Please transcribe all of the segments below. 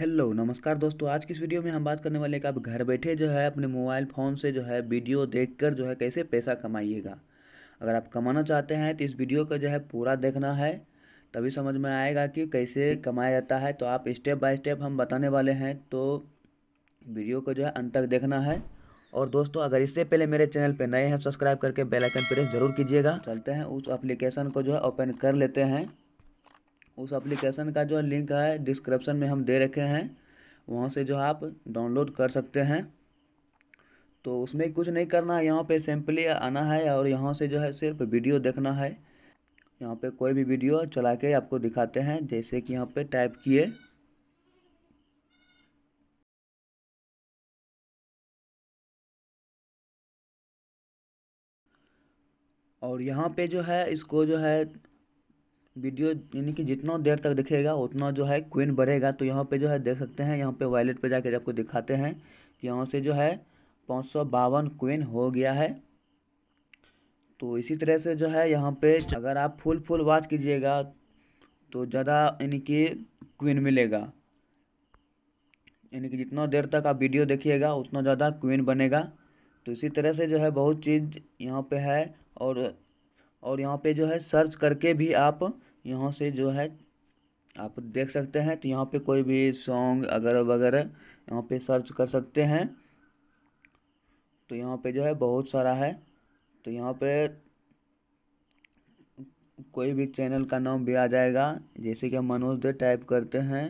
hello नमस्कार दोस्तों आज की इस वीडियो में हम बात करने वाले हैं कि आप घर बैठे जो है अपने मोबाइल फ़ोन से जो है वीडियो देखकर जो है कैसे पैसा कमाइएगा अगर आप कमाना चाहते हैं तो इस वीडियो का जो है पूरा देखना है तभी समझ में आएगा कि कैसे कमाया जाता है तो आप स्टेप बाय स्टेप हम बताने वाले हैं तो वीडियो को जो है अंत तक देखना है और दोस्तों अगर इससे पहले मेरे चैनल पर नए हैं सब्सक्राइब करके बेलाइकन प्रेस जरूर कीजिएगा चलते हैं उस एप्लीकेशन को जो है ओपन कर लेते हैं उस एप्लीकेशन का जो लिंक है डिस्क्रिप्शन में हम दे रखे हैं वहाँ से जो आप डाउनलोड कर सकते हैं तो उसमें कुछ नहीं करना है यहाँ पे सिंपली आना है और यहाँ से जो है सिर्फ वीडियो देखना है यहाँ पे कोई भी वीडियो चला के आपको दिखाते हैं जैसे कि यहाँ पे टाइप किए और यहाँ पे जो है इसको जो है वीडियो यानी कि जितना देर तक दिखेगा उतना जो है क्वीन बढ़ेगा तो यहाँ पे जो है देख सकते हैं यहाँ पे वॉलेट पे जाकर आपको दिखाते हैं कि यहाँ से जो है पाँच सौ बावन क्वीन हो गया है तो इसी तरह से जो है यहाँ पे अगर आप फुल फुल वाच कीजिएगा तो ज़्यादा यानी कि क्वीन मिलेगा यानी कि जितना देर तक आप वीडियो देखिएगा उतना ज़्यादा क्वीन बनेगा तो इसी तरह से जो है बहुत चीज़ यहाँ पर है और और यहाँ पे जो है सर्च करके भी आप यहाँ से जो है आप देख सकते हैं तो यहाँ पे कोई भी सॉन्ग अगर वगैरह यहाँ पे सर्च कर सकते हैं तो यहाँ पे जो है बहुत सारा है तो यहाँ पे कोई भी चैनल का नाम भी आ जाएगा जैसे कि हम मनोज दे टाइप करते हैं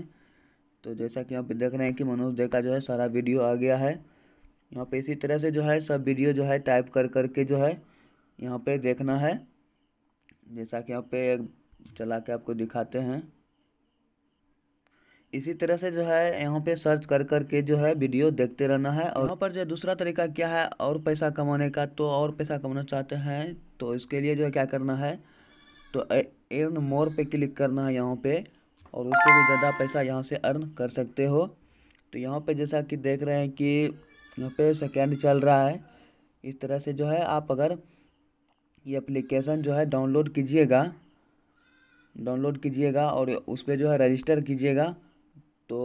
तो जैसा कि यहाँ पे देख रहे हैं कि मनोज दे का जो है सारा वीडियो आ गया है यहाँ पे इसी तरह से जो है सब वीडियो जो है टाइप कर करके जो है यहाँ पे देखना है जैसा कि यहाँ पे चला के आपको दिखाते हैं इसी तरह से जो है यहाँ पे सर्च कर कर के जो है वीडियो देखते रहना है और यहाँ पर जो दूसरा तरीका क्या है और पैसा कमाने का तो और पैसा कमाना चाहते हैं तो इसके लिए जो है क्या करना है तो एर्न मोर पे क्लिक करना है यहाँ पे और उससे भी ज़्यादा पैसा यहाँ से अर्न कर सकते हो तो यहाँ पे जैसा कि देख रहे हैं कि यहाँ पे सेकेंड चल रहा है इस तरह से जो है आप अगर ये एप्लीकेशन जो है डाउनलोड कीजिएगा डाउनलोड कीजिएगा और उस पर जो है रजिस्टर कीजिएगा तो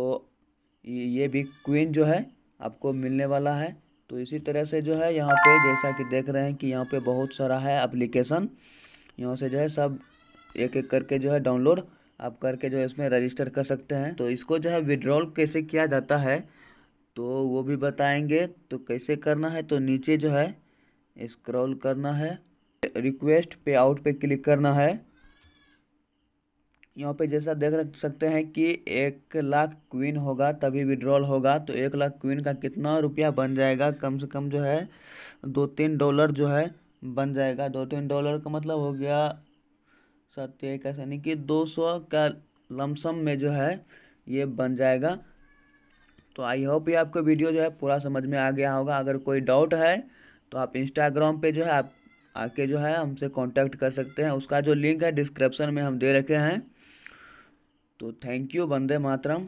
ये भी क्वीन जो है आपको मिलने वाला है तो इसी तरह से जो है यहाँ पे जैसा कि देख रहे हैं कि यहाँ पे बहुत सारा है एप्लीकेशन यहाँ से जो है सब एक एक करके जो है डाउनलोड आप करके जो है इसमें रजिस्टर कर सकते हैं तो इसको जो है विड्रॉल कैसे किया जाता है तो वो भी बताएंगे तो कैसे करना है तो नीचे जो है इस्क्रॉल करना है रिक्वेस्ट पे आउट पे क्लिक करना है यहाँ पे जैसा देख सकते हैं कि एक लाख क्वीन होगा तभी विड्रॉल होगा तो एक लाख क्वीन का कितना रुपया बन जाएगा कम से कम जो है दो तीन डॉलर जो है बन जाएगा दो तीन डॉलर का मतलब हो गया सत्य यानी कि दो सौ का लमसम में जो है ये बन जाएगा तो आई होप ये आपको वीडियो जो है पूरा समझ में आ गया होगा अगर कोई डाउट है तो आप इंस्टाग्राम पे जो है आप आके जो है हमसे कांटेक्ट कर सकते हैं उसका जो लिंक है डिस्क्रिप्शन में हम दे रखे हैं तो थैंक यू वंदे मातरम